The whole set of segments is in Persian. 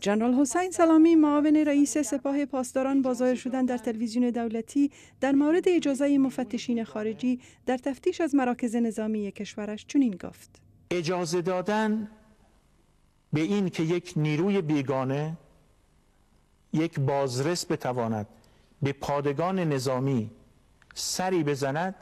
جنرال حسین سلامی معاون رئیس سپاه پاسداران بازار شدن در تلویزیون دولتی در مورد اجازه مفتشین خارجی در تفتیش از مراکز نظامی کشورش چنین گفت اجازه دادن به این که یک نیروی بیگانه یک بازرس بتواند به پادگان نظامی سری بزند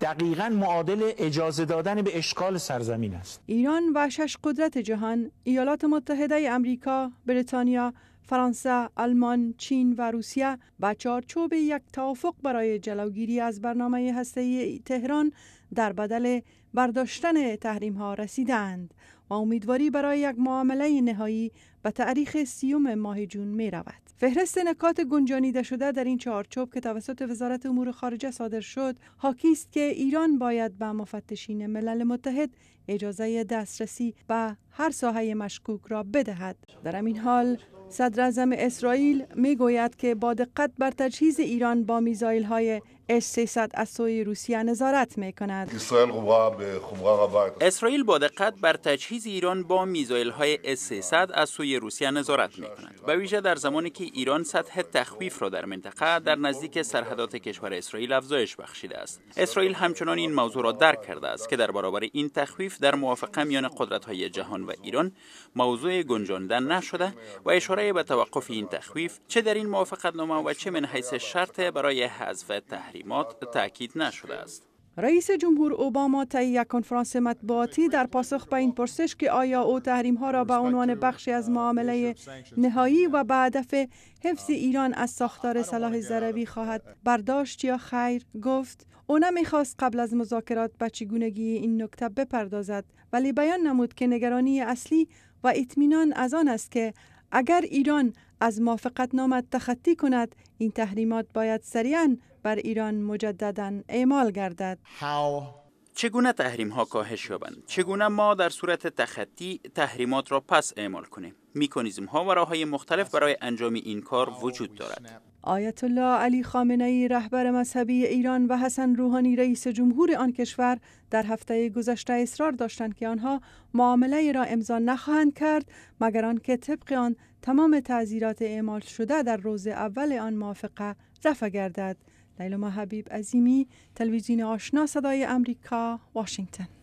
دقیقا معادل اجازه دادن به اشکال سرزمین است ایران و شش قدرت جهان ایالات متحده امریکا، بریتانیا، فرانسه، آلمان، چین و روسیه با چارچوب یک توافق برای جلوگیری از برنامه هسته‌ای تهران در بدل برداشتن تحریم ها رسیدند و امیدواری برای یک معامله نهایی به تاریخ سیوم ماه جون می رود. فهرست نکات گنجانیده شده در این چارچوب که توسط وزارت امور خارجه صادر شد حاکی است که ایران باید به مفتشین ملل متحد اجازه دسترسی به هر ساحه مشکوک را بدهد در این حال صدر اعظم اسرائیل می گوید که با دقت بر تجهیز ایران با میزایل های S-300 از سوی روسیه نظارت می اسرائیل با دقت بر تجهیز ایران با میزایل های S300 از سوی روسیه نظارت می کند به ویژه در زمانی که ایران سطح تخفیف را در منطقه در نزدیک سرحدات کشور اسرائیل افزایش بخشیده است اسرائیل همچنان این موضوع را درک کرده است که در برابر این تخفیف در موافقه میان قدرت های جهان و ایران موضوع گنجاندن نشده و اشاره به توقف این تخفیف چه در این موافقت نامه و چه من حیث شرط برای حذف تحریمات تاکید نشده است رئیس جمهور اوباما طی یک کنفرانس مطبوعاتی در پاسخ به این پرسش که آیا او تحریم ها را به عنوان uh, بخشی از معامله uh, نهایی و به هدف حفظ ایران از ساختار سلاح زروی خواهد برداشت یا خیر گفت او نمیخواست قبل از مذاکرات به چگونگی این نکته بپردازد ولی بیان نمود که نگرانی اصلی و اطمینان از آن است که اگر ایران از موافقت نامت تخطی کند این تحریمات باید سریعا بر ایران مجددا اعمال گردد چگونه تحریم ها کاهش یابند چگونه ما در صورت تخطی تحریمات را پس اعمال کنیم میکانیزم ها و راه های مختلف برای انجام این کار وجود دارد آیت الله علی خامنه رهبر مذهبی ایران و حسن روحانی رئیس جمهور آن کشور در هفته گذشته اصرار داشتند که آنها معامله را امضا نخواهند کرد مگر آنکه طبق آن تمام تعذیرات اعمال شده در روز اول آن موافقه رفع گردد لیلا حبیب عظیمی تلویزیون آشنا صدای امریکا واشنگتن